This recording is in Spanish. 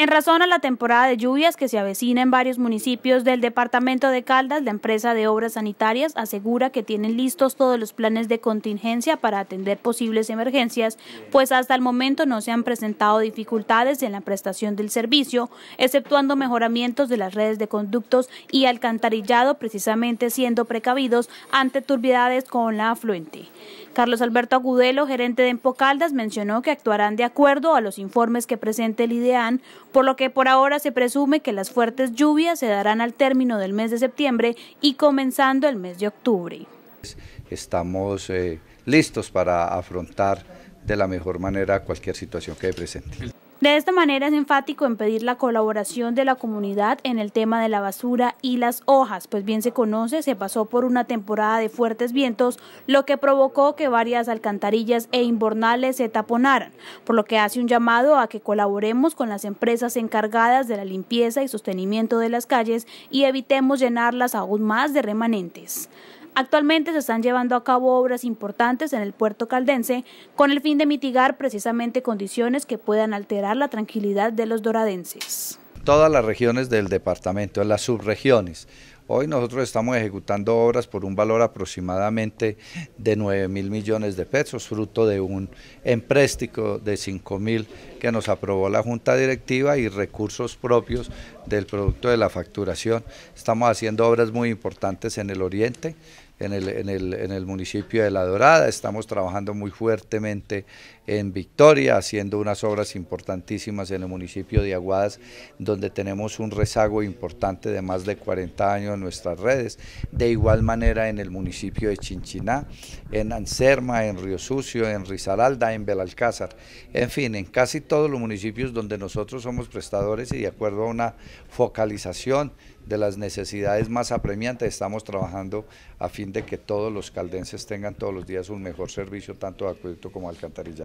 En razón a la temporada de lluvias que se avecina en varios municipios del departamento de Caldas, la empresa de obras sanitarias asegura que tienen listos todos los planes de contingencia para atender posibles emergencias, pues hasta el momento no se han presentado dificultades en la prestación del servicio, exceptuando mejoramientos de las redes de conductos y alcantarillado, precisamente siendo precavidos ante turbidades con la afluente. Carlos Alberto Agudelo, gerente de Empocaldas, mencionó que actuarán de acuerdo a los informes que presente el IDEAN, por lo que por ahora se presume que las fuertes lluvias se darán al término del mes de septiembre y comenzando el mes de octubre. Estamos eh, listos para afrontar de la mejor manera cualquier situación que presente. De esta manera es enfático en pedir la colaboración de la comunidad en el tema de la basura y las hojas, pues bien se conoce, se pasó por una temporada de fuertes vientos, lo que provocó que varias alcantarillas e inbornales se taponaran, por lo que hace un llamado a que colaboremos con las empresas encargadas de la limpieza y sostenimiento de las calles y evitemos llenarlas aún más de remanentes. Actualmente se están llevando a cabo obras importantes en el puerto caldense con el fin de mitigar precisamente condiciones que puedan alterar la tranquilidad de los doradenses. Todas las regiones del departamento, las subregiones. Hoy nosotros estamos ejecutando obras por un valor aproximadamente de 9 mil millones de pesos, fruto de un empréstico de 5 mil que nos aprobó la Junta Directiva y recursos propios del producto de la facturación. Estamos haciendo obras muy importantes en el oriente, en el, en, el, municipio de La Dorada, estamos trabajando muy fuertemente en Victoria, haciendo unas obras importantísimas en el municipio de Aguadas, donde tenemos un rezago importante de más de 40 años en nuestras redes, de igual manera en el municipio de Chinchiná, en Anserma, en Río Sucio, en Risaralda, en Belalcázar, en fin, en casi todos los municipios donde nosotros somos prestadores y de acuerdo a una focalización de las necesidades más apremiantes. Estamos trabajando a fin de que todos los caldenses tengan todos los días un mejor servicio, tanto de acueducto como alcantarillado.